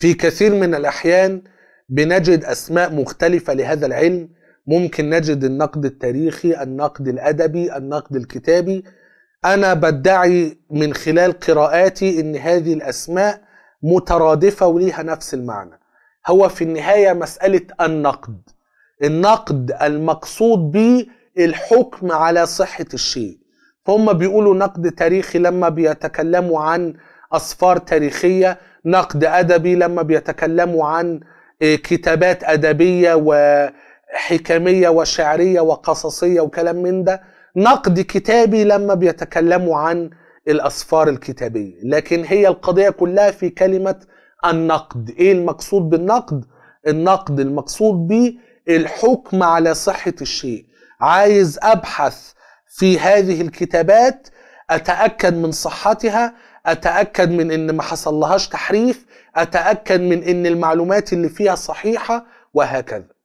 في كثير من الأحيان بنجد أسماء مختلفة لهذا العلم ممكن نجد النقد التاريخي النقد الأدبي النقد الكتابي أنا بدعي من خلال قراءاتي إن هذه الأسماء مترادفة وليها نفس المعنى هو في النهاية مسألة النقد النقد المقصود به الحكم على صحة الشيء فهم بيقولوا نقد تاريخي لما بيتكلموا عن أصفار تاريخية نقد أدبي لما بيتكلموا عن آه، كتابات أدبية وحكمية وشعرية وقصصية وكلام من ده نقد كتابي لما بيتكلموا عن الأصفار الكتابية لكن هي القضية كلها في كلمة النقد إيه المقصود بالنقد؟ النقد المقصود به الحكم على صحة الشيء عايز أبحث في هذه الكتابات أتأكد من صحتها اتاكد من ان ما حصل لهاش تحريف اتاكد من ان المعلومات اللي فيها صحيحه وهكذا